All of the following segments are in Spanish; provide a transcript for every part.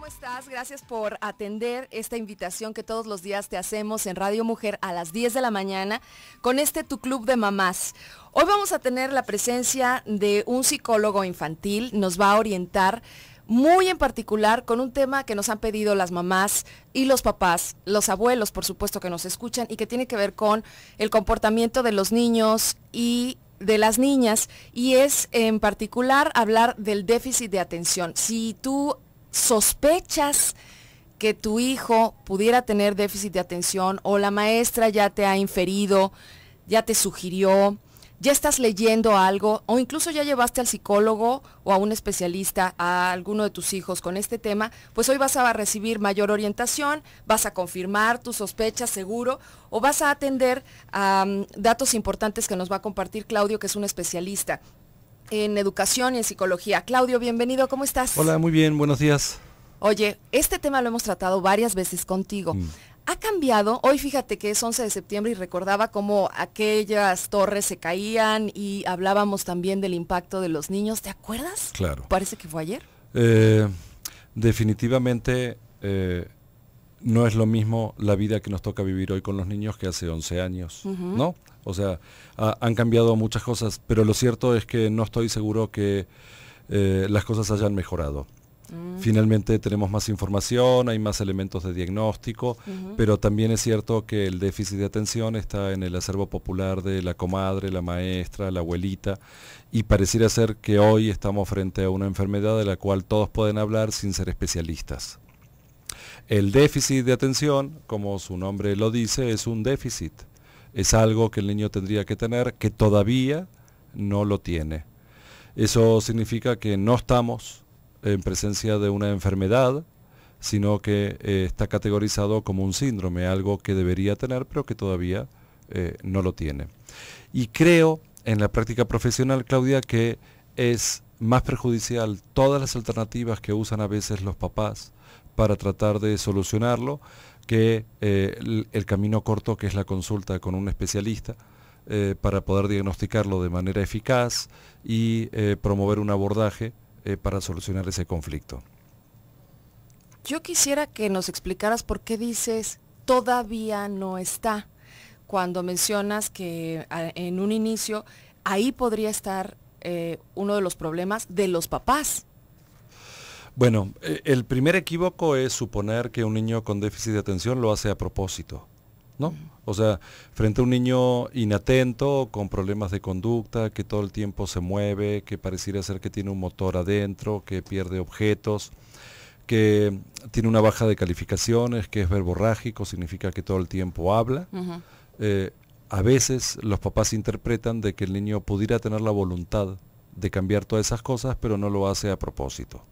¿cómo estás? Gracias por atender esta invitación que todos los días te hacemos en Radio Mujer a las 10 de la mañana con este Tu Club de Mamás. Hoy vamos a tener la presencia de un psicólogo infantil, nos va a orientar muy en particular con un tema que nos han pedido las mamás y los papás, los abuelos por supuesto que nos escuchan y que tiene que ver con el comportamiento de los niños y de las niñas y es en particular hablar del déficit de atención. Si tú sospechas que tu hijo pudiera tener déficit de atención o la maestra ya te ha inferido, ya te sugirió, ya estás leyendo algo o incluso ya llevaste al psicólogo o a un especialista a alguno de tus hijos con este tema, pues hoy vas a recibir mayor orientación, vas a confirmar tus sospechas seguro o vas a atender a datos importantes que nos va a compartir Claudio, que es un especialista en educación y en psicología. Claudio, bienvenido, ¿cómo estás? Hola, muy bien, buenos días. Oye, este tema lo hemos tratado varias veces contigo. Mm. Ha cambiado, hoy fíjate que es 11 de septiembre y recordaba cómo aquellas torres se caían y hablábamos también del impacto de los niños, ¿te acuerdas? Claro. Parece que fue ayer. Eh, definitivamente eh, no es lo mismo la vida que nos toca vivir hoy con los niños que hace 11 años, ¿no? O sea, han cambiado muchas cosas, pero lo cierto es que no estoy seguro que eh, las cosas hayan mejorado. Mm. Finalmente tenemos más información, hay más elementos de diagnóstico, pero también es cierto que el déficit de atención está en el acervo popular de la comadre, la maestra, la abuelita, y pareciera ser que hoy estamos frente a una enfermedad de la cual todos pueden hablar sin ser especialistas. El déficit de atención, como su nombre lo dice, es un déficit es algo que el niño tendría que tener, que todavía no lo tiene. Eso significa que no estamos en presencia de una enfermedad, sino que eh, está categorizado como un síndrome, algo que debería tener, pero que todavía eh, no lo tiene. Y creo en la práctica profesional, Claudia, que es más perjudicial todas las alternativas que usan a veces los papás para tratar de solucionarlo que eh, el, camino corto que es la consulta con un especialista eh, para poder diagnosticarlo de manera eficaz y eh, promover un abordaje para solucionar ese conflicto. Yo quisiera que nos explicaras por qué dices todavía no está, cuando mencionas que en un inicio ahí podría estar eh, uno de los problemas de los papás. Bueno, eh, el primer equívoco es suponer que un niño con déficit de atención lo hace a propósito. ¿No? O sea, frente a un niño inatento, con problemas de conducta, que todo el tiempo se mueve, que pareciera ser que tiene un motor adentro, que pierde objetos, que tiene una baja de calificaciones, que es verborrágico, significa que todo el tiempo habla a veces los papás interpretan de que el niño pudiera tener la voluntad de cambiar todas esas cosas, pero no lo hace a propósito.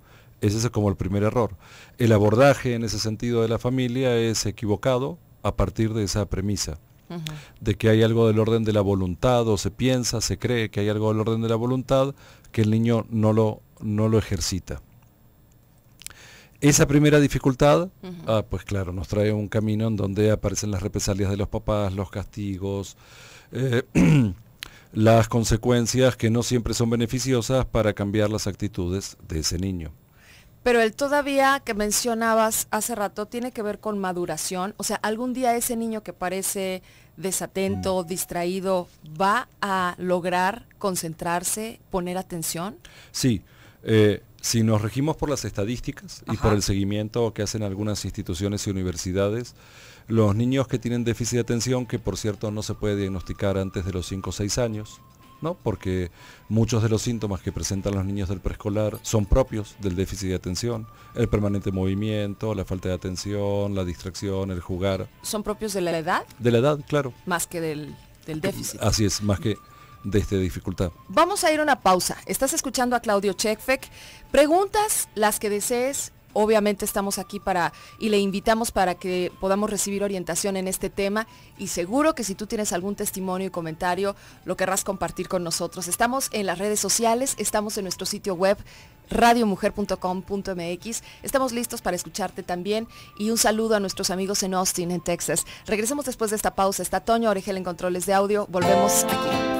Ese es como el primer error. El abordaje en ese sentido de la familia es equivocado a partir de esa premisa, de que hay algo del orden de la voluntad, o se piensa, se cree que hay algo del orden de la voluntad, que el niño no lo, no lo ejercita. Esa primera dificultad, ah, pues claro, nos trae un camino en donde aparecen las represalias de los papás, los castigos, eh, las consecuencias que no siempre son beneficiosas para cambiar las actitudes de ese niño. Pero el todavía que mencionabas hace rato tiene que ver con maduración. O sea, algún día ese niño que parece desatento, mm. distraído, va a lograr concentrarse, poner atención. Sí, eh, si nos regimos por las estadísticas y por el seguimiento que hacen algunas instituciones y universidades, los niños que tienen déficit de atención, que por cierto no se puede diagnosticar antes de los 5 o 6 años, ¿no? porque muchos de los síntomas que presentan los niños del preescolar son propios del déficit de atención, el permanente movimiento, la falta de atención, la distracción, el jugar. ¿Son propios de la edad? De la edad, claro. Más que del, del déficit. Así es, más que de esta dificultad. Vamos a ir a una pausa. Estás escuchando a Claudio Chekfek. Preguntas las que desees. Obviamente estamos aquí para y le invitamos para que podamos recibir orientación en este tema y seguro que si tú tienes algún testimonio y comentario lo querrás compartir con nosotros. Estamos en las redes sociales, estamos en nuestro sitio web radiomujer.com.mx. Estamos listos para escucharte también y un saludo a nuestros amigos en Austin, en Texas. Regresemos después de esta pausa. Está Toño Oregel en controles de audio. Volvemos aquí.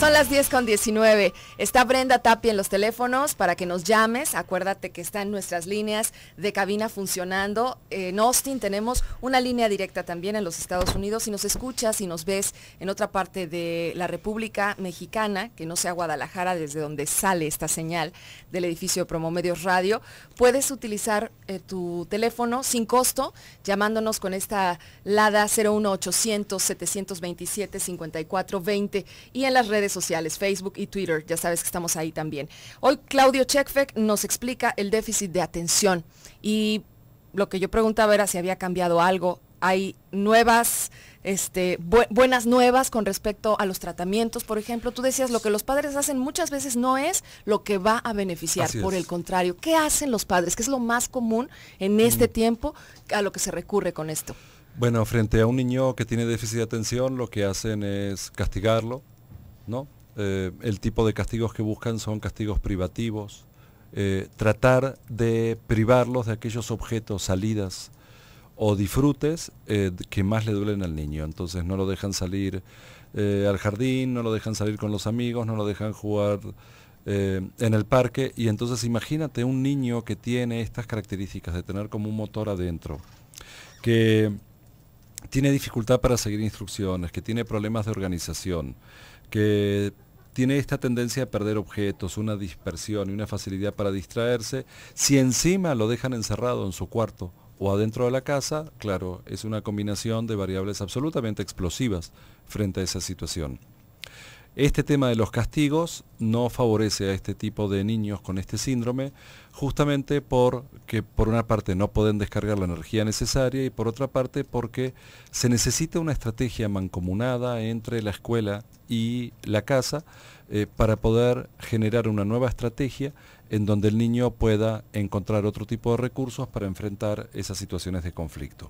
Son las 10 con 19. Está Brenda Tapia en los teléfonos para que nos llames. Acuérdate que están nuestras líneas de cabina funcionando. En Austin tenemos una línea directa también en los Estados Unidos. Si nos escuchas, y nos ves en otra parte de la República Mexicana, que no sea Guadalajara, desde donde sale esta señal del edificio de Promomedios Radio, puedes utilizar eh, tu teléfono sin costo llamándonos con esta LADA 01800 727 5420 y en las redes sociales, Facebook y Twitter, ya sabes que estamos ahí también. Hoy Claudio Chekfek nos explica el déficit de atención y lo que yo preguntaba era si había cambiado algo. Hay nuevas, este, buenas nuevas con respecto a los tratamientos, por ejemplo. Tú decías, lo que los padres hacen muchas veces no es lo que va a beneficiar, por el contrario. ¿Qué hacen los padres? ¿Qué es lo más común en este mm. tiempo a lo que se recurre con esto? Bueno, frente a un niño que tiene déficit de atención, lo que hacen es castigarlo, eh, el tipo de castigos que buscan son castigos privativos, eh, tratar de privarlos de aquellos objetos, salidas o disfrutes eh, que más le duelen al niño. Entonces no lo dejan salir al jardín, no lo dejan salir con los amigos, no lo dejan jugar en el parque y entonces imagínate un niño que tiene estas características de tener como un motor adentro, que tiene dificultad para seguir instrucciones, que tiene problemas de organización, que tiene esta tendencia a perder objetos, una dispersión y una facilidad para distraerse, si encima lo dejan encerrado en su cuarto o adentro de la casa, claro, es una combinación de variables absolutamente explosivas frente a esa situación. Este tema de los castigos no favorece a este tipo de niños con este síndrome, justamente porque por una parte no pueden descargar la energía necesaria y por otra parte porque se necesita una estrategia mancomunada entre la escuela y la casa eh, para poder generar una nueva estrategia en donde el niño pueda encontrar otro tipo de recursos para enfrentar esas situaciones de conflicto.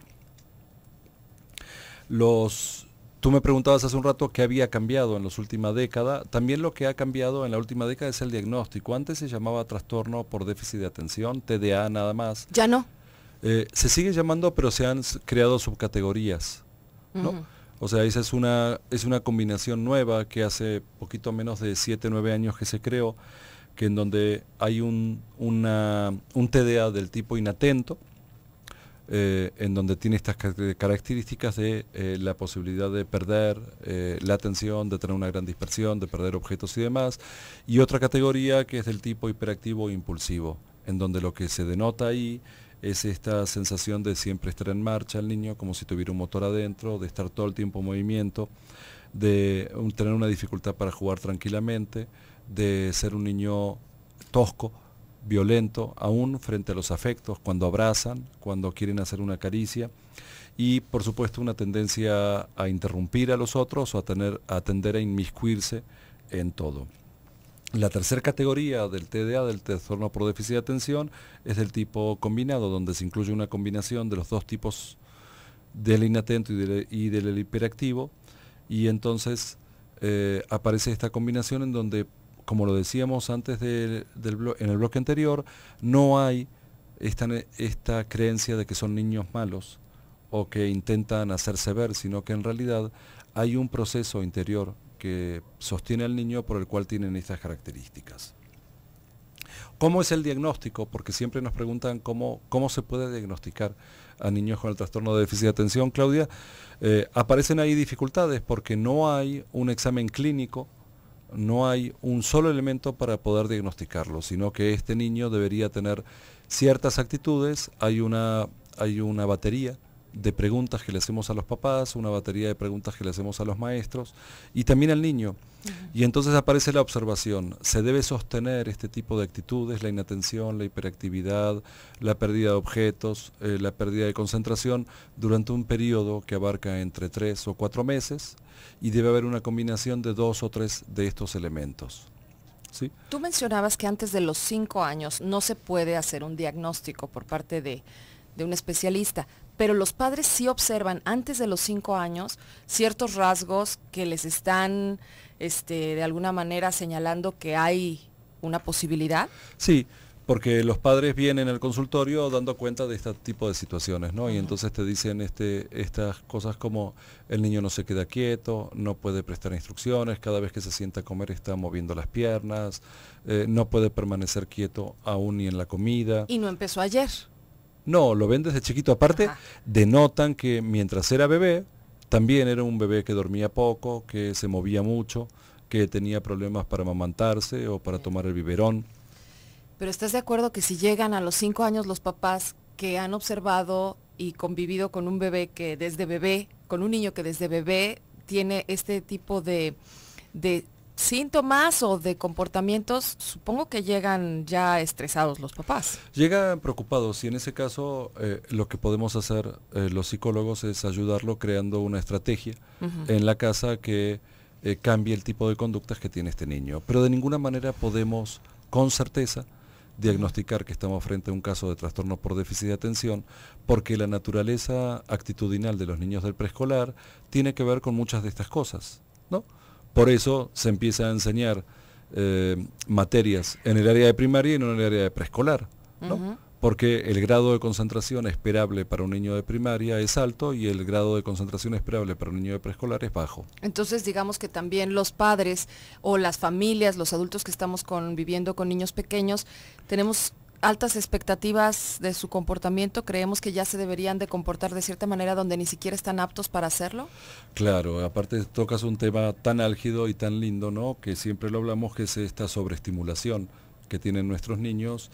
Los Tú me preguntabas hace un rato qué había cambiado en las últimas década. También lo que ha cambiado en la última década es el diagnóstico. Antes se llamaba trastorno por déficit de atención, TDA nada más. Ya no. Eh, se sigue llamando, pero se han creado subcategorías. ¿no? O sea, esa es una, es una combinación nueva que hace poquito menos de 7, 9 años que se creó, que en donde hay un, un TDA del tipo inatento, eh, en donde tiene estas características de eh, la posibilidad de perder eh, la atención, de tener una gran dispersión, de perder objetos y demás, y otra categoría que es del tipo hiperactivo e impulsivo, en donde lo que se denota ahí es esta sensación de siempre estar en marcha el niño, como si tuviera un motor adentro, de estar todo el tiempo en movimiento, de tener una dificultad para jugar tranquilamente, de ser un niño tosco, violento, aún frente a los afectos, cuando abrazan, cuando quieren hacer una caricia, y por supuesto una tendencia a interrumpir a los otros o a, tener, a tender a inmiscuirse en todo. La tercera categoría del TDA, del trastorno por déficit de atención, es del tipo combinado, donde se incluye una combinación de los dos tipos del inatento y del, hiperactivo, y entonces eh, aparece esta combinación en donde como lo decíamos antes en el bloque anterior, no hay esta, creencia de que son niños malos o que intentan hacerse ver, sino que en realidad hay un proceso interior que sostiene al niño por el cual tienen estas características. ¿Cómo es el diagnóstico? Porque siempre nos preguntan cómo, cómo se puede diagnosticar a niños con el trastorno de déficit de atención, Claudia. Eh, aparecen ahí dificultades porque no hay un examen clínico no hay un solo elemento para poder diagnosticarlo, sino que este niño debería tener ciertas actitudes, hay una, batería de preguntas que le hacemos a los papás, una batería de preguntas que le hacemos a los maestros y también al niño. Y entonces aparece la observación. Se debe sostener este tipo de actitudes, la inatención, la hiperactividad, la pérdida de objetos, eh, la pérdida de concentración, durante un periodo que abarca entre tres o cuatro meses y debe haber una combinación de dos o tres de estos elementos. ¿Sí? Tú mencionabas que antes de los cinco años no se puede hacer un diagnóstico por parte de, de un especialista, pero los padres sí observan antes de los cinco años ciertos rasgos que les están este, de alguna manera señalando que hay una posibilidad. Sí, porque los padres vienen al consultorio dando cuenta de este tipo de situaciones, ¿no? Y entonces te dicen este, estas cosas como el niño no se queda quieto, no puede prestar instrucciones, cada vez que se sienta a comer está moviendo las piernas, eh, no puede permanecer quieto aún ni en la comida. Y no empezó ayer. No, lo ven desde chiquito. Aparte, denotan que mientras era bebé, también era un bebé que dormía poco, que se movía mucho, que tenía problemas para amamantarse o para tomar el biberón. Pero ¿estás de acuerdo que si llegan a los cinco años los papás que han observado y convivido con un bebé que desde bebé, con un niño que desde bebé tiene este tipo de síntomas o de comportamientos, supongo que llegan ya estresados los papás. Llegan preocupados y en ese caso eh, lo que podemos hacer eh, los psicólogos es ayudarlo creando una estrategia en la casa que eh, cambie el tipo de conductas que tiene este niño. Pero de ninguna manera podemos con certeza diagnosticar que estamos frente a un caso de trastorno por déficit de atención, porque la naturaleza actitudinal de los niños del preescolar tiene que ver con muchas de estas cosas, ¿no? Por eso se empieza a enseñar eh, materias en el área de primaria y no en el área de preescolar, Porque el grado de concentración esperable para un niño de primaria es alto y el grado de concentración esperable para un niño de preescolar es bajo. Entonces, digamos que también los padres o las familias, los adultos que estamos conviviendo con niños pequeños, tenemos altas expectativas de su comportamiento, creemos que ya se deberían de comportar de cierta manera donde ni siquiera están aptos para hacerlo? Claro, aparte tocas un tema tan álgido y tan lindo, ¿no? Que siempre lo hablamos, que es esta sobreestimulación que tienen nuestros niños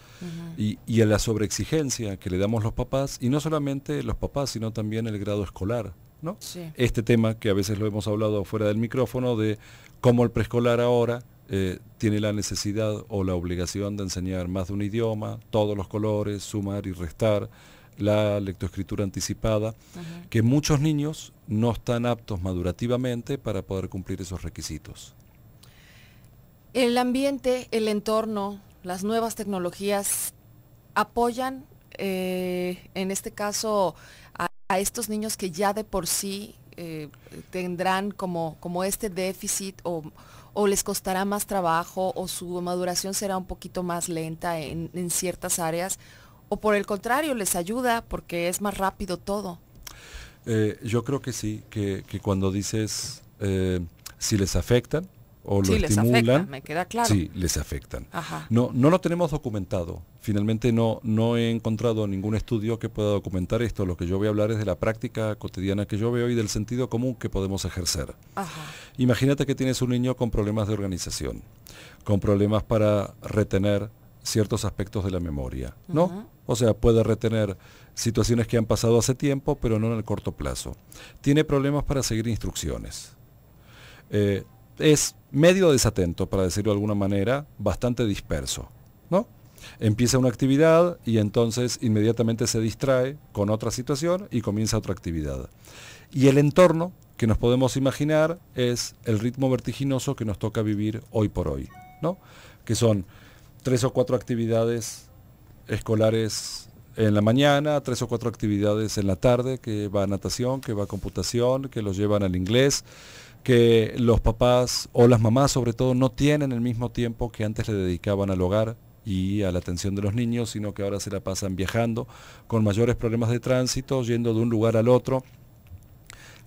y, y, la sobreexigencia que le damos los papás, y no solamente los papás, sino también el grado escolar. ¿no? Este tema que a veces lo hemos hablado fuera del micrófono de cómo el preescolar ahora eh, tiene la necesidad o la obligación de enseñar más de un idioma, todos los colores, sumar y restar, la lectoescritura anticipada, que muchos niños no están aptos madurativamente para poder cumplir esos requisitos. El ambiente, el entorno, las nuevas tecnologías apoyan, eh, en este caso, a, estos niños que ya de por sí eh, tendrán como, como este déficit o, o les costará más trabajo o su maduración será un poquito más lenta en, ciertas áreas o por el contrario les ayuda porque es más rápido todo. Eh, yo creo que sí, que, cuando dices eh, si les afectan o lo estimulan, me queda claro. Sí, les afectan. No, no lo tenemos documentado. Finalmente no, no he encontrado ningún estudio que pueda documentar esto. Lo que yo voy a hablar es de la práctica cotidiana que yo veo y del sentido común que podemos ejercer. Imagínate que tienes un niño con problemas de organización, con problemas para retener ciertos aspectos de la memoria, ¿no? O sea, puede retener situaciones que han pasado hace tiempo, pero no en el corto plazo. Tiene problemas para seguir instrucciones. Eh, es medio desatento, para decirlo de alguna manera, bastante disperso, ¿no? Empieza una actividad y entonces inmediatamente se distrae con otra situación y comienza otra actividad. Y el entorno que nos podemos imaginar es el ritmo vertiginoso que nos toca vivir hoy por hoy, ¿no? que son tres o cuatro actividades escolares en la mañana, tres o cuatro actividades en la tarde, que va a natación, que va a computación, que los llevan al inglés, que los papás o las mamás sobre todo no tienen el mismo tiempo que antes le dedicaban al hogar y a la atención de los niños, sino que ahora se la pasan viajando con mayores problemas de tránsito, yendo de un lugar al otro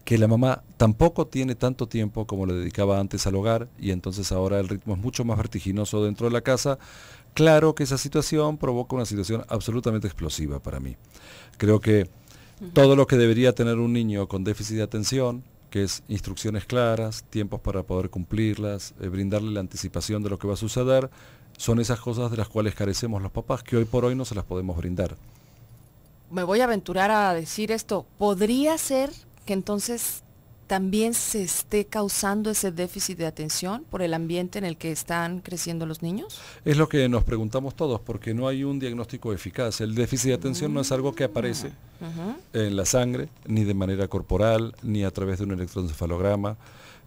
que la mamá tampoco tiene tanto tiempo como le dedicaba antes al hogar y entonces ahora el ritmo es mucho más vertiginoso dentro de la casa. Claro que esa situación provoca una situación absolutamente explosiva para mí. Creo que todo lo que debería tener un niño con déficit de atención, que es instrucciones claras, tiempos para poder cumplirlas, eh, brindarle la anticipación de lo que va a suceder, son esas cosas de las cuales carecemos los papás, que hoy por hoy no se las podemos brindar. Me voy a aventurar a decir esto. ¿Podría ser que entonces también se esté causando ese déficit de atención por el ambiente en el que están creciendo los niños? Es lo que nos preguntamos todos, porque no hay un diagnóstico eficaz. El déficit de atención no es algo que aparece ah, en la sangre, ni de manera corporal, ni a través de un electroencefalograma,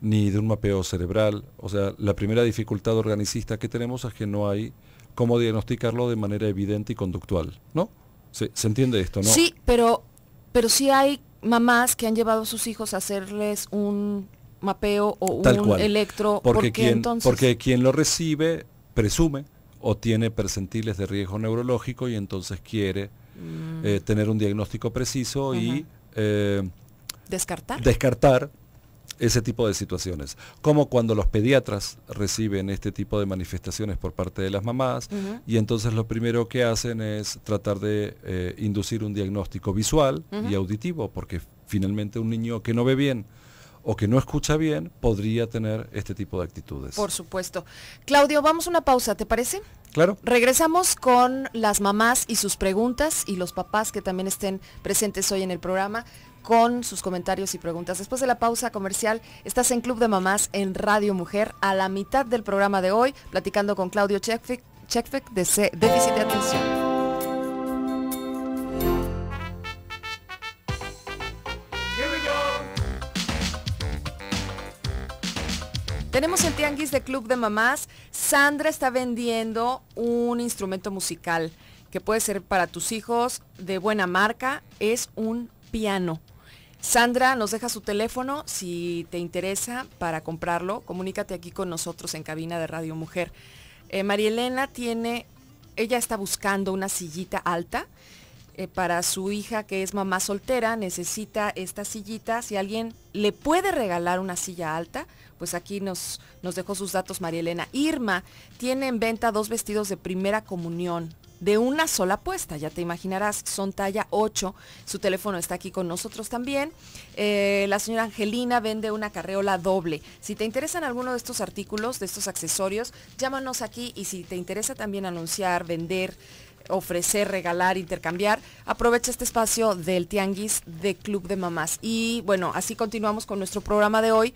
ni de un mapeo cerebral. O sea, la primera dificultad organicista que tenemos es que no hay cómo diagnosticarlo de manera evidente y conductual, ¿no? Se, entiende esto, ¿no? Sí, pero, pero sí hay mamás que han llevado a sus hijos a hacerles un mapeo o un electro. Porque, quien, entonces? porque quien lo recibe presume o tiene percentiles de riesgo neurológico y entonces quiere mm. eh, tener un diagnóstico preciso y... Eh, descartar. Descartar ese tipo de situaciones. Como cuando los pediatras reciben este tipo de manifestaciones por parte de las mamás y entonces lo primero que hacen es tratar de eh, inducir un diagnóstico visual y auditivo, porque finalmente un niño que no ve bien o que no escucha bien podría tener este tipo de actitudes. Por supuesto. Claudio, vamos a una pausa, ¿te parece? Claro. Regresamos con las mamás y sus preguntas y los papás que también estén presentes hoy en el programa con sus comentarios y preguntas. Después de la pausa comercial, estás en Club de Mamás en Radio Mujer a la mitad del programa de hoy, platicando con Claudio Chekfek, de C Déficit de Atención. Tenemos el tianguis de Club de Mamás. Sandra está vendiendo un instrumento musical que puede ser para tus hijos de buena marca. Es un piano. Sandra nos deja su teléfono, si te interesa para comprarlo, comunícate aquí con nosotros en cabina de Radio Mujer. Eh, María Elena tiene, ella está buscando una sillita alta eh, para su hija que es mamá soltera, necesita esta sillita. Si alguien le puede regalar una silla alta, pues aquí nos, nos dejó sus datos María Elena. Irma tiene en venta dos vestidos de primera comunión de una sola apuesta, Ya te imaginarás, son talla 8. Su teléfono está aquí con nosotros también. Eh, la señora Angelina vende una carreola doble. Si te interesan alguno de estos artículos, de estos accesorios, llámanos aquí y si te interesa también anunciar, vender, ofrecer, regalar, intercambiar, aprovecha este espacio del Tianguis de Club de Mamás. Y bueno, así continuamos con nuestro programa de hoy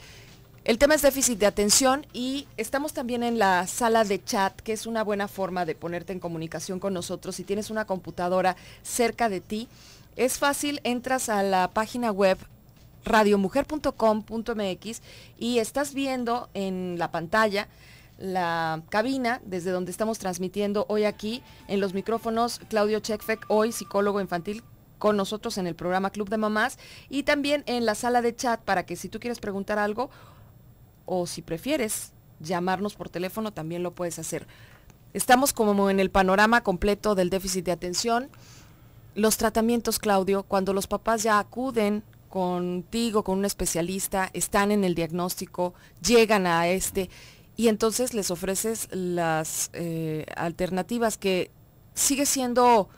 el tema es déficit de atención y estamos también en la sala de chat, que es una buena forma de ponerte en comunicación con nosotros. Si tienes una computadora cerca de ti, es fácil, entras a la página web radiomujer.com.mx y estás viendo en la pantalla la cabina desde donde estamos transmitiendo hoy aquí en los micrófonos Claudio Chekfek, hoy psicólogo infantil con nosotros en el programa Club de Mamás y también en la sala de chat para que si tú quieres preguntar algo o si prefieres llamarnos por teléfono, también lo puedes hacer. Estamos como en el panorama completo del déficit de atención. Los tratamientos, Claudio, cuando los papás ya acuden contigo, con un especialista, están en el diagnóstico, llegan a este y entonces les ofreces las eh, alternativas que sigue siendo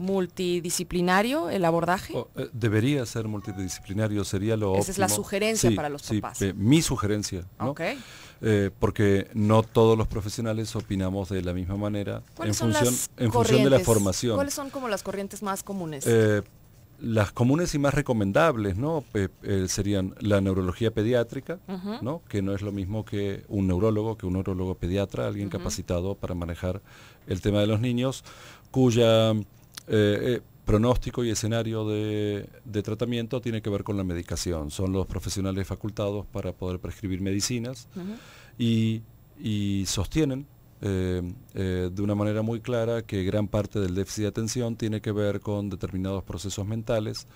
multidisciplinario el abordaje? Oh, eh, debería ser multidisciplinario, sería lo Esa es la sugerencia para los papás. Eh, mi sugerencia, eh, porque no todos los profesionales opinamos de la misma manera en función, en función de la formación. ¿Cuáles son como las corrientes más comunes? las comunes y más recomendables ¿no? serían la neurología pediátrica, ¿no? que no es lo mismo que un neurólogo, que un neurólogo pediatra, alguien capacitado para manejar el tema de los niños, cuya el eh, eh, pronóstico y escenario de, tratamiento tiene que ver con la medicación. Son los profesionales facultados para poder prescribir medicinas y, sostienen eh, de una manera muy clara que gran parte del déficit de atención tiene que ver con determinados procesos mentales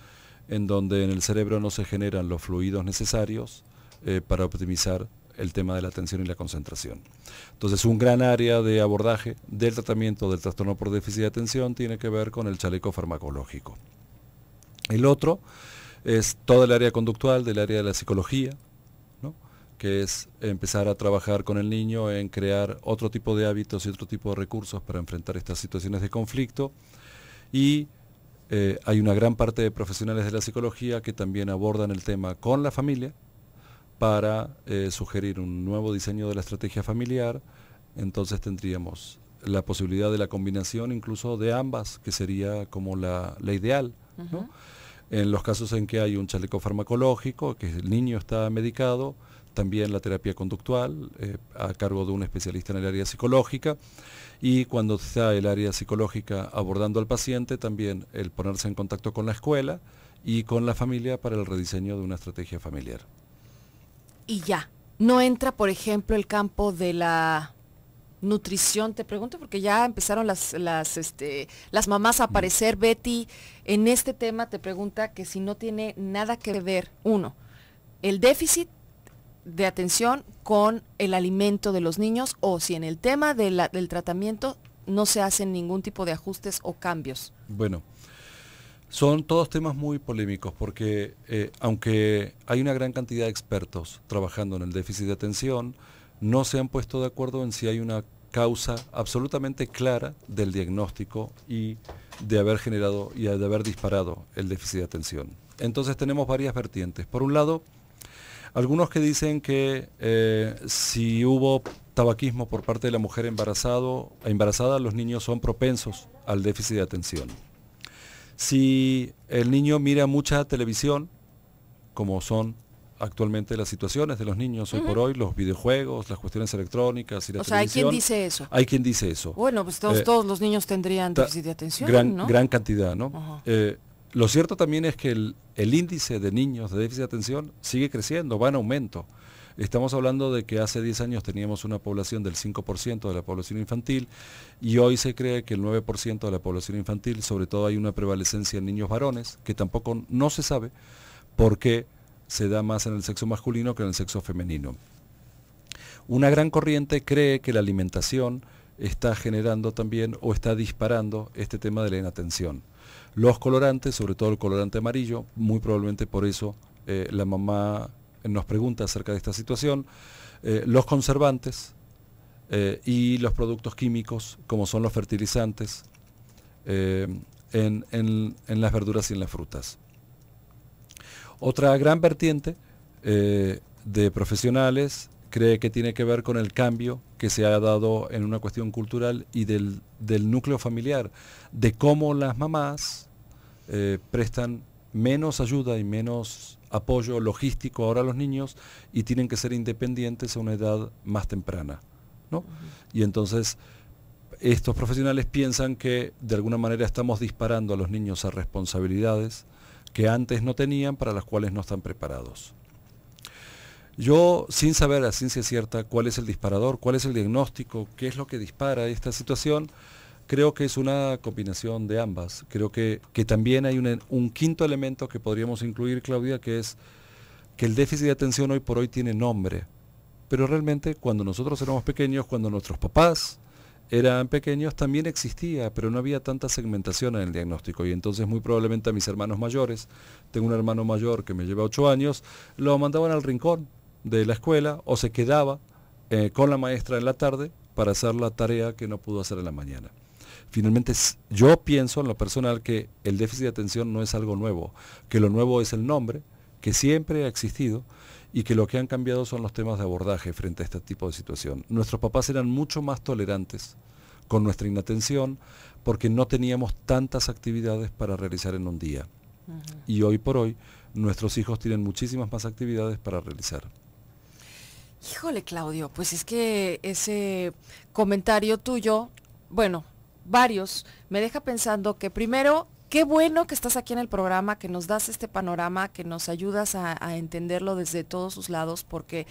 en donde en el cerebro no se generan los fluidos necesarios para optimizar el tema de la atención y la concentración. Entonces, un gran área de abordaje del tratamiento del trastorno por déficit de atención tiene que ver con el chaleco farmacológico. El otro es toda el área conductual, del área de la psicología, que es empezar a trabajar con el niño en crear otro tipo de hábitos y otro tipo de recursos para enfrentar estas situaciones de conflicto. Y eh, hay una gran parte de profesionales de la psicología que también abordan el tema con la familia, para eh, sugerir un nuevo diseño de la estrategia familiar, entonces tendríamos la posibilidad de la combinación incluso de ambas, que sería como la, ideal. En los casos en que hay un chaleco farmacológico, que el niño está medicado, también la terapia conductual eh, a cargo de un especialista en el área psicológica y cuando está el área psicológica abordando al paciente también el ponerse en contacto con la escuela y con la familia para el rediseño de una estrategia familiar y ya. No entra, por ejemplo, el campo de la nutrición, te pregunto, porque ya empezaron las, las, este, las mamás a aparecer. Betty, en este tema te pregunta que si no tiene nada que ver, uno, el déficit de atención con el alimento de los niños o si en el tema de la, del tratamiento no se hacen ningún tipo de ajustes o cambios. Bueno, son todos temas muy polémicos porque eh, aunque hay una gran cantidad de expertos trabajando en el déficit de atención, no se han puesto de acuerdo en si hay una causa absolutamente clara del diagnóstico y de haber generado y de haber disparado el déficit de atención. Entonces tenemos varias vertientes. Por un lado, algunos que dicen que eh, si hubo tabaquismo por parte de la mujer embarazada, los niños son propensos al déficit de atención. Si el niño mira mucha televisión, como son actualmente las situaciones de los niños hoy por hoy, los videojuegos, las cuestiones electrónicas y la o sea, hay quien dice eso. Hay quien dice eso. Bueno, pues todos, eh, los niños tendrían déficit de atención, gran, gran cantidad, ¿no? Eh, lo cierto también es que el, índice de niños de déficit de atención sigue creciendo, va en aumento. Estamos hablando de que hace 10 años teníamos una población del 5% de la población infantil y hoy se cree que el 9% de la población infantil, sobre todo hay una prevalecencia en niños varones, que tampoco no se sabe por qué se da más en el sexo masculino que en el sexo femenino. Una gran corriente cree que la alimentación está generando también o está disparando este tema de la inatención. Los colorantes, sobre todo el colorante amarillo, muy probablemente por eso eh, la mamá nos pregunta acerca de esta situación, eh, los conservantes eh, y los productos químicos, como son los fertilizantes, eh, en, las verduras y en las frutas. Otra gran vertiente de profesionales cree que tiene que ver con el cambio que se ha dado en una cuestión cultural y del, del núcleo familiar, de cómo las mamás prestan menos ayuda y menos apoyo logístico ahora a los niños y tienen que ser independientes a una edad más temprana. Y entonces estos profesionales piensan que de alguna manera estamos disparando a los niños a responsabilidades que antes no tenían, para las cuales no están preparados. Yo, sin saber a ciencia cierta cuál es el disparador, cuál es el diagnóstico, qué es lo que dispara esta situación, Creo que es una combinación de ambas. Creo que, también hay un, quinto elemento que podríamos incluir, Claudia, que es que el déficit de atención hoy por hoy tiene nombre. Pero realmente cuando nosotros éramos pequeños, cuando nuestros papás eran pequeños, también existía, pero no había tanta segmentación en el diagnóstico. Y entonces muy probablemente a mis hermanos mayores, tengo un hermano mayor que me lleva ocho años, lo mandaban al rincón de la escuela o se quedaba eh, con la maestra en la tarde para hacer la tarea que no pudo hacer en la mañana finalmente yo pienso en lo personal que el déficit de atención no es algo nuevo, que lo nuevo es el nombre, que siempre ha existido y que lo que han cambiado son los temas de abordaje frente a este tipo de situación. Nuestros papás eran mucho más tolerantes con nuestra inatención porque no teníamos tantas actividades para realizar en un día. Y hoy por hoy nuestros hijos tienen muchísimas más actividades para realizar. Híjole, Claudio, pues es que ese comentario tuyo, bueno, varios, me deja pensando que primero qué bueno que estás aquí en el programa, que nos das este panorama, que nos ayudas a, entenderlo desde todos sus lados, porque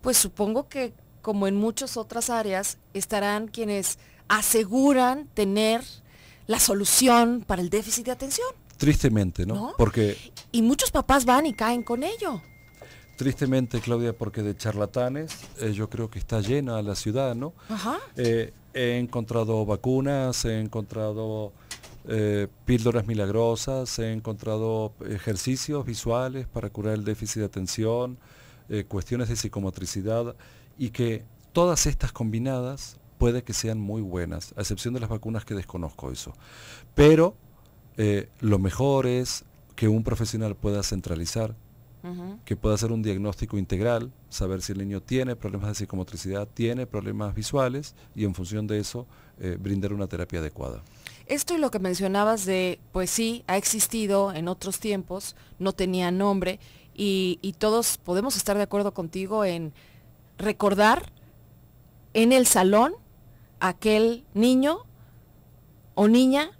pues supongo que como en muchas otras áreas estarán quienes aseguran tener la solución para el déficit de atención. Tristemente, ¿no? Porque... Y muchos papás van y caen con ello. Tristemente, Claudia, porque de charlatanes eh, yo creo que está llena la ciudad, ¿no? Ajá. Eh, he encontrado vacunas, he encontrado eh, píldoras milagrosas, he encontrado ejercicios visuales para curar el déficit de atención, eh, cuestiones de psicomotricidad y que todas estas combinadas puede que sean muy buenas, a excepción de las vacunas que desconozco eso. Pero eh, lo mejor es que un profesional pueda centralizar que pueda hacer un diagnóstico integral, saber si el niño tiene problemas de psicomotricidad, tiene problemas visuales y en función de eso eh, brindar una terapia adecuada. Esto y lo que mencionabas de, pues sí, ha existido en otros tiempos, no tenía nombre y, y todos podemos estar de acuerdo contigo en recordar en el salón aquel niño o niña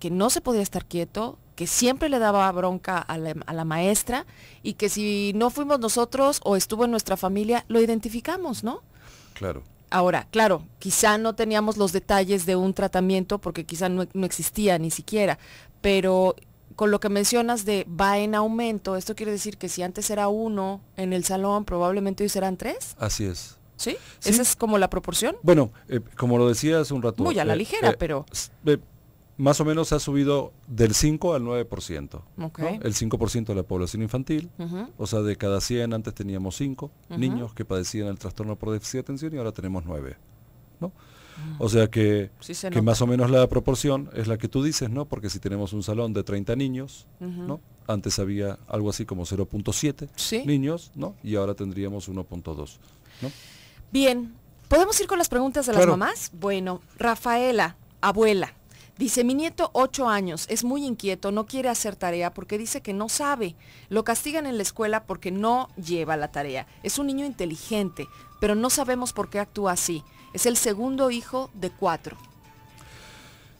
que no se podía estar quieto, que siempre le daba bronca a la, maestra y que si no fuimos nosotros o estuvo en nuestra familia, lo identificamos, ¿no? Claro. Ahora, claro, quizá no teníamos los detalles de un tratamiento porque quizá no, existía ni siquiera, pero con lo que mencionas de va en aumento, esto quiere decir que si antes era uno en el salón, probablemente hoy serán tres. Así es. ¿Sí? ¿Esa es como la proporción? Bueno, eh, como lo decía hace un rato. Muy a la eh, ligera, eh, pero más o menos ha subido del 5 al 9%. El 5% de la población infantil, o sea, de cada 100 antes teníamos 5 niños que padecían el trastorno por déficit de atención y ahora tenemos 9. ¿no? Ah. O sea que, más o menos la proporción es la que tú dices, ¿no? Porque si tenemos un salón de 30 niños, ¿no? Antes había algo así como 0.7 niños, ¿no? Y ahora tendríamos 1.2, ¿no? Bien, ¿podemos ir con las preguntas de las mamás? Bueno, Rafaela, abuela Dice, mi nieto, ocho años, es muy inquieto, no quiere hacer tarea porque dice que no sabe. Lo castigan en la escuela porque no lleva la tarea. Es un niño inteligente, pero no sabemos por qué actúa así. Es el segundo hijo de cuatro.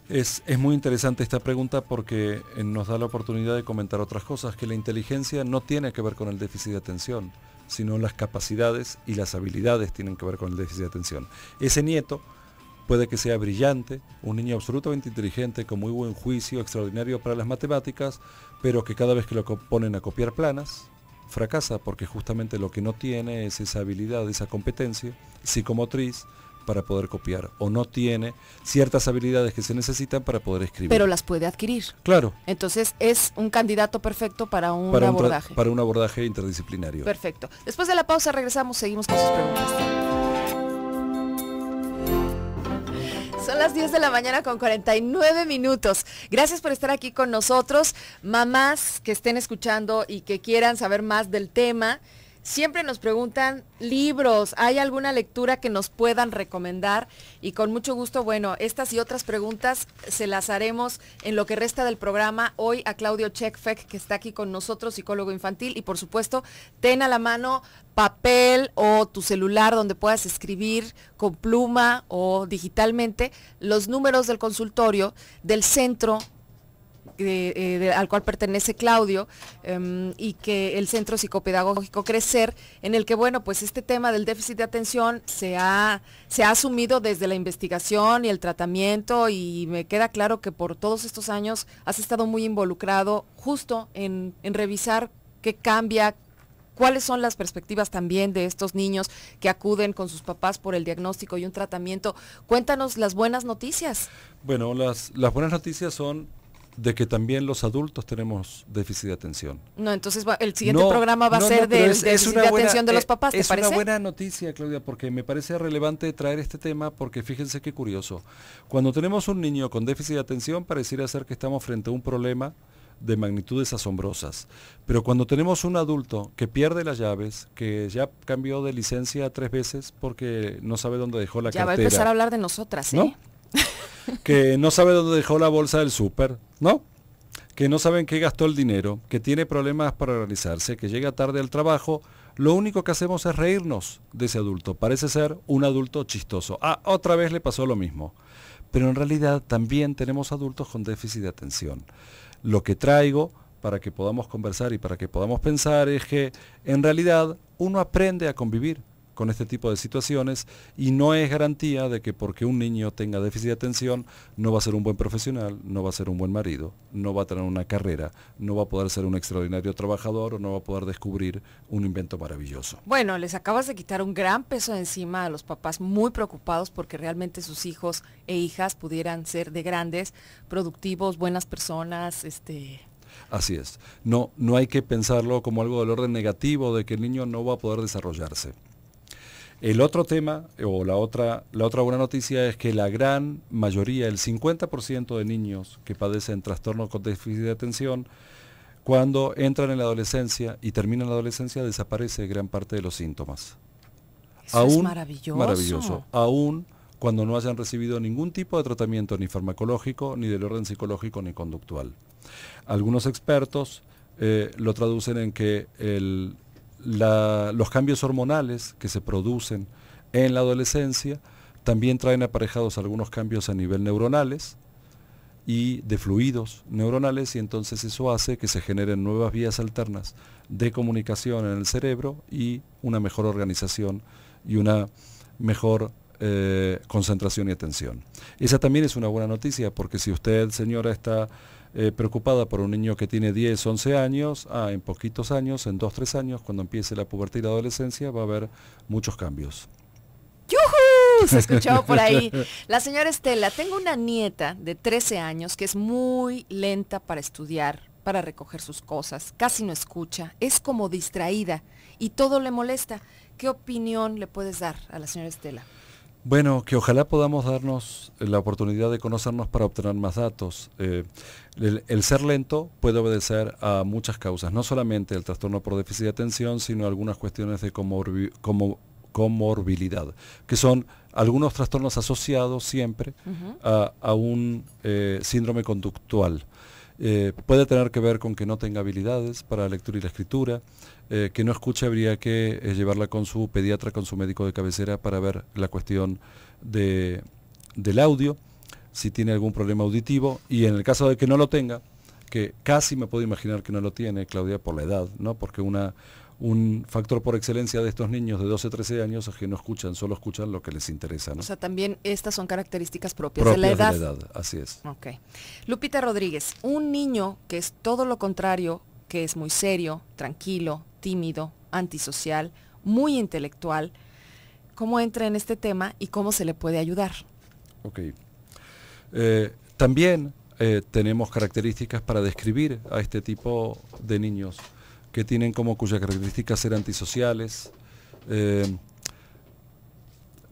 Es, es, muy interesante esta pregunta porque eh, nos da la oportunidad de comentar otras cosas, que la inteligencia no tiene que ver con el déficit de atención, sino las capacidades y las habilidades tienen que ver con el déficit de atención. Ese nieto Puede que sea brillante, un niño absolutamente inteligente, con muy buen juicio, extraordinario para las matemáticas, pero que cada vez que lo ponen a copiar planas, fracasa porque justamente lo que no tiene es esa habilidad, esa competencia psicomotriz para poder copiar o no tiene ciertas habilidades que se necesitan para poder escribir. Pero las puede adquirir. Claro. Entonces es un candidato perfecto para un, abordaje. Para un abordaje interdisciplinario. Perfecto. Después de la pausa regresamos, seguimos con sus preguntas. Son las 10 de la mañana con 49 minutos. Gracias por estar aquí con nosotros. Mamás que estén escuchando y que quieran saber más del tema, Siempre nos preguntan libros, ¿hay alguna lectura que nos puedan recomendar? Y con mucho gusto, bueno, estas y otras preguntas se las haremos en lo que resta del programa hoy a Claudio Checkfeck, que está aquí con nosotros, psicólogo infantil, y por supuesto, ten a la mano papel o tu celular donde puedas escribir con pluma o digitalmente los números del consultorio del Centro eh, al cual pertenece Claudio em, y que el Centro Psicopedagógico Crecer, en el que, bueno, pues este tema del déficit de atención se ha, se ha asumido desde la investigación y el tratamiento y me queda claro que por todos estos años has estado muy involucrado justo en, revisar qué cambia, cuáles son las perspectivas también de estos niños que acuden con sus papás por el diagnóstico y un tratamiento. Cuéntanos las buenas noticias. Bueno, las, las buenas noticias son de que también los adultos tenemos déficit de atención. No, entonces el siguiente programa va a ser del de, déficit de atención de los eh, papás, ¿te es una buena noticia, Claudia, porque me parece relevante traer este tema porque fíjense qué curioso. Cuando tenemos un niño con déficit de atención, pareciera ser que estamos frente a un problema de magnitudes asombrosas. Pero cuando tenemos un adulto que pierde las llaves, que ya cambió de licencia tres veces porque no sabe dónde dejó la ya cartera. Ya va a empezar a hablar de nosotras, ¿eh? que no sabe dónde dejó la bolsa del súper, ¿no? Que no saben qué gastó el dinero, que tiene problemas para realizarse, que llega tarde al trabajo, lo único que hacemos es reírnos de ese adulto. Parece ser un adulto chistoso. Ah, otra vez le pasó lo mismo. Pero en realidad también tenemos adultos con déficit de atención. Lo que traigo para que podamos conversar y para que podamos pensar es que en realidad uno aprende a convivir con este tipo de situaciones y no es garantía de que porque un niño tenga déficit de atención no va a ser un buen profesional, no va a ser un buen marido, no va a tener una carrera, no va a poder ser un extraordinario trabajador o no va a poder descubrir un invento maravilloso. Bueno, les acabas de quitar un gran peso encima a los papás muy preocupados porque realmente sus hijos e hijas pudieran ser de grandes, productivos, buenas personas, este Así es. No, no hay que pensarlo como algo del orden negativo de que el niño no va a poder desarrollarse. El otro tema o la otra, la otra buena noticia es que la gran mayoría, el 50% de niños que padecen trastorno con déficit de atención, cuando entran en la adolescencia y terminan la adolescencia, desaparece gran parte de los síntomas. es maravilloso. Maravilloso. Aún cuando no hayan recibido ningún tipo de tratamiento ni farmacológico, ni del orden psicológico, ni conductual. Algunos expertos eh, lo traducen en que el los cambios hormonales que se producen en la adolescencia también traen aparejados algunos cambios a nivel neuronales y de fluidos neuronales y entonces eso hace que se generen nuevas vías alternas de comunicación en el cerebro y una mejor organización y una mejor eh, concentración y atención. Esa también es una buena noticia porque si usted, señora, está eh, preocupada por un niño que tiene 10, 11 años, ah, en poquitos años, en 2, 3 años, cuando empiece la pubertad y la adolescencia, va a haber muchos cambios. ¡Yuhu! Se escuchó por ahí. La señora Estela, tengo una nieta de 13 años que es muy lenta para estudiar, para recoger sus cosas, casi no escucha, es como distraída y todo le molesta. ¿Qué opinión le puedes dar a la señora Estela? Bueno, que ojalá podamos darnos la oportunidad de conocernos para obtener más datos. Eh, el, ser lento puede obedecer a muchas causas, no solamente el trastorno por déficit de atención, sino algunas cuestiones de comorbilidad, que son algunos trastornos asociados siempre a, un eh, síndrome conductual. Eh, puede tener que ver con que no tenga habilidades para la lectura y la escritura, eh, que no escuche habría que eh, llevarla con su pediatra, con su médico de cabecera para ver la cuestión del audio, si tiene algún problema auditivo y en el caso de que no lo tenga, que casi me puedo imaginar que no lo tiene, Claudia, por la edad, ¿no? Porque una, un factor por excelencia de estos niños de 12, 13 años es que no escuchan, solo escuchan lo que les interesa. ¿no? O sea, también estas son características propias, de, la edad. de, la edad. Así es. Ok. Lupita Rodríguez, un niño que es todo lo contrario, que es muy serio, tranquilo, tímido, antisocial, muy intelectual, ¿cómo entra en este tema y cómo se le puede ayudar? Ok. Eh, también eh, tenemos características para describir a este tipo de niños que tienen como cuya característica ser antisociales, eh,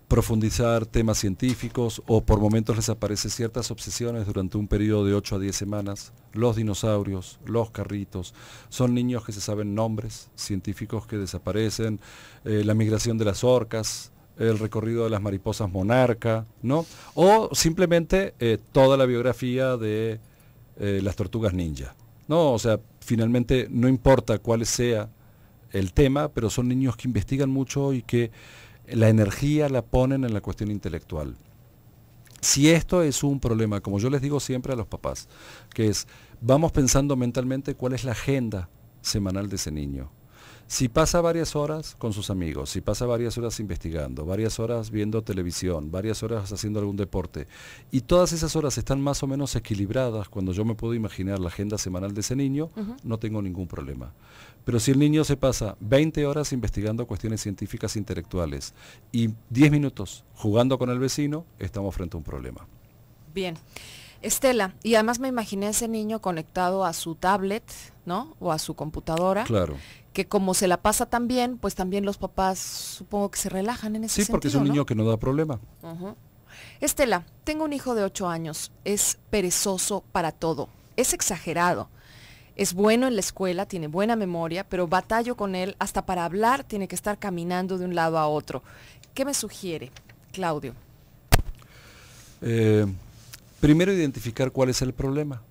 profundizar temas científicos o por momentos les aparecen ciertas obsesiones durante un periodo de 8 a 10 semanas. Los dinosaurios, los carritos, son niños que se saben nombres científicos que desaparecen, eh, la migración de las orcas, el recorrido de las mariposas monarca, ¿no? O simplemente eh, toda la biografía de las tortugas ninja, ¿no? O sea, finalmente no importa cuál sea el tema, pero son niños que investigan mucho y que la energía la ponen en la cuestión intelectual. Si esto es un problema, como yo les digo siempre a los papás, que es, vamos pensando mentalmente cuál es la agenda semanal de ese niño. Si pasa varias horas con sus amigos, si pasa varias horas investigando, varias horas viendo televisión, varias horas haciendo algún deporte, y todas esas horas están más o menos equilibradas cuando yo me puedo imaginar la agenda semanal de ese niño, no tengo ningún problema. Pero si el niño se pasa 20 horas investigando cuestiones científicas intelectuales y 10 minutos jugando con el vecino, estamos frente a un problema. Bien. Estela, y además me imaginé ese niño conectado a su tablet, ¿no? O a su computadora. Claro que como se la pasa tan bien, pues también los papás supongo que se relajan en ese sentido. Sí, porque es un niño que no da problema. Estela, tengo un hijo de 8 años, es perezoso para todo, es exagerado, es bueno en la escuela, tiene buena memoria, pero batallo con él, hasta para hablar tiene que estar caminando de un lado a otro. ¿Qué me sugiere, Claudio? Eh, primero identificar cuál es el problema.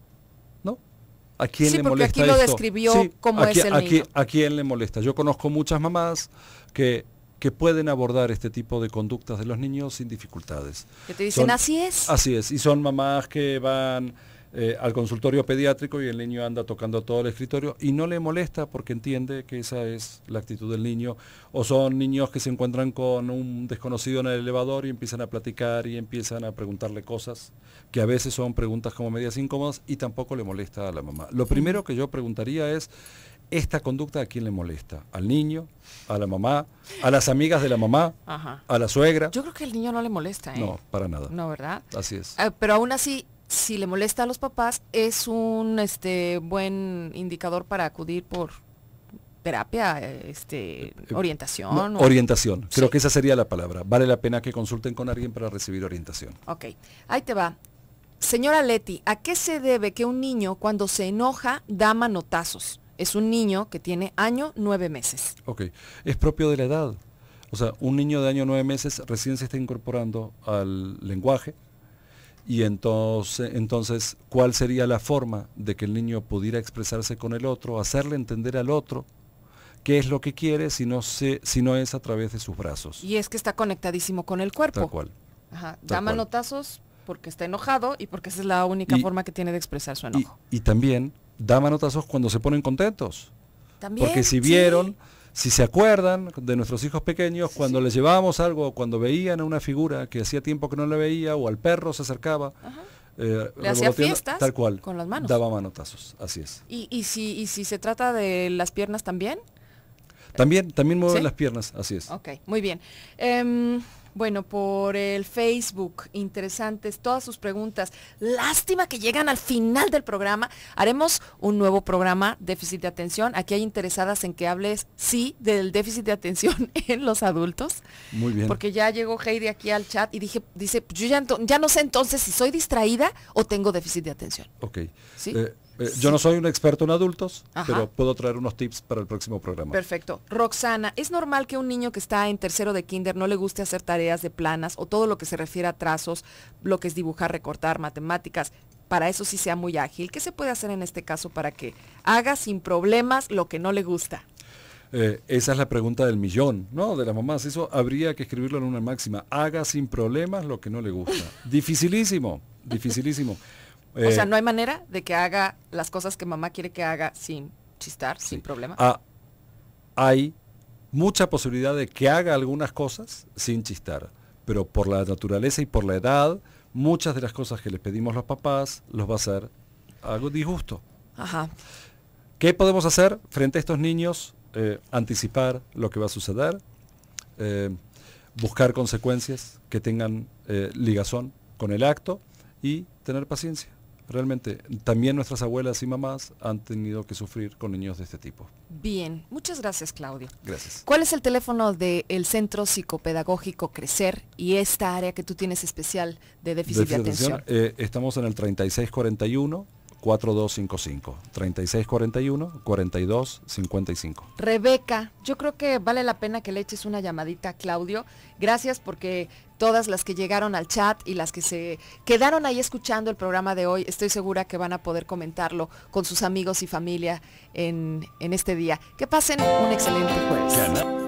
¿A quién le molesta? Porque aquí lo describió como es el niño. ¿A quién le molesta? Yo conozco muchas mamás que que pueden abordar este tipo de conductas de los niños sin dificultades. Que te dicen, así es. Así es, y son mamás que van eh, al consultorio pediátrico y el niño anda tocando todo el escritorio y no le molesta porque entiende que esa es la actitud del niño. O son niños que se encuentran con un desconocido en el elevador y empiezan a platicar y empiezan a preguntarle cosas que a veces son preguntas como medias incómodas y tampoco le molesta a la mamá. Lo primero que yo preguntaría es, esta conducta a quién le molesta, al niño, a la mamá, a las amigas de la mamá, a la suegra. Yo creo que al niño no le molesta, ¿eh? No, para nada. No, ¿verdad? Así es. Ah, pero aún así, si le molesta a los papás, es un este, buen indicador para acudir por terapia, este, eh, eh, orientación. Orientación, creo que esa sería la palabra. Vale la pena que consulten con alguien para recibir orientación. Ok, ahí te va. Señora Leti, ¿a qué se debe que un niño cuando se enoja da manotazos? Es un niño que tiene año nueve meses. Ok, es propio de la edad. O sea, un niño de año nueve meses recién se está incorporando al lenguaje, y entonces, entonces, ¿cuál sería la forma de que el niño pudiera expresarse con el otro, hacerle entender al otro qué es lo que quiere si no, si no es a través de sus brazos? Y es que está conectadísimo con el cuerpo. Tal cual. Ajá. da manotazos porque está enojado y porque esa es la única forma que tiene de expresar su enojo. Y, también da manotazos cuando se ponen contentos. También. Porque si vieron... Si se acuerdan de nuestros hijos pequeños, cuando les llevábamos algo, cuando veían a una figura que hacía tiempo que no le veía, o al perro se acercaba, eh, hacía tal cual, con las Daba manotazos, así es. ¿Y, si, ¿Y si se trata de las piernas también? También, también mueven las piernas, así es. Ok, muy bien. Em, bueno, por el Facebook, interesantes todas sus preguntas. Lástima que llegan al final del programa. Haremos un nuevo programa, déficit de atención. Aquí hay interesadas en que hables, sí, del déficit de atención en los adultos. Muy bien. Porque ya llegó Heidi aquí al chat y dije, dice, yo ya, no sé entonces si soy distraída o tengo déficit de atención. Ok. ¿Sí? Eh, eh, yo no soy un experto en adultos, pero puedo traer unos tips para el próximo programa. Perfecto. Roxana, ¿es normal que un niño que está en tercero de kinder no le guste hacer tareas de planas o todo lo que se refiere a trazos, lo que es dibujar, recortar, matemáticas? Para eso sí sea muy ágil. ¿Qué se puede hacer en este caso para que haga sin problemas lo que no le gusta? Eh, esa es la pregunta del millón, ¿no? De las mamás. Eso habría que escribirlo en una máxima. Haga sin problemas lo que no le gusta. Dificilísimo, dificilísimo o sea, eh, no hay manera de que haga las cosas que mamá quiere que haga sin chistar, sin problema. Ah, hay mucha posibilidad de que haga algunas cosas sin chistar, pero por la naturaleza y por la edad, muchas de las cosas que les pedimos los papás los va a hacer algo disgusto. Ajá. ¿Qué podemos hacer frente a estos niños? Eh, anticipar lo que va a suceder, eh, buscar consecuencias que tengan ligazón con el acto y tener paciencia realmente también nuestras abuelas y mamás han tenido que sufrir con niños de este tipo. Bien, muchas gracias Claudio. Gracias. ¿Cuál es el teléfono del Centro Psicopedagógico Crecer y esta área que tú tienes especial de déficit, de atención? Eh, estamos en el 3641. 4255 3641 4255 Rebeca, yo creo que vale la pena que le eches una llamadita a Claudio. Gracias porque todas las que llegaron al chat y las que se quedaron ahí escuchando el programa de hoy. Estoy segura que van a poder comentarlo con sus amigos y familia en, este día. Que pasen un excelente jueves.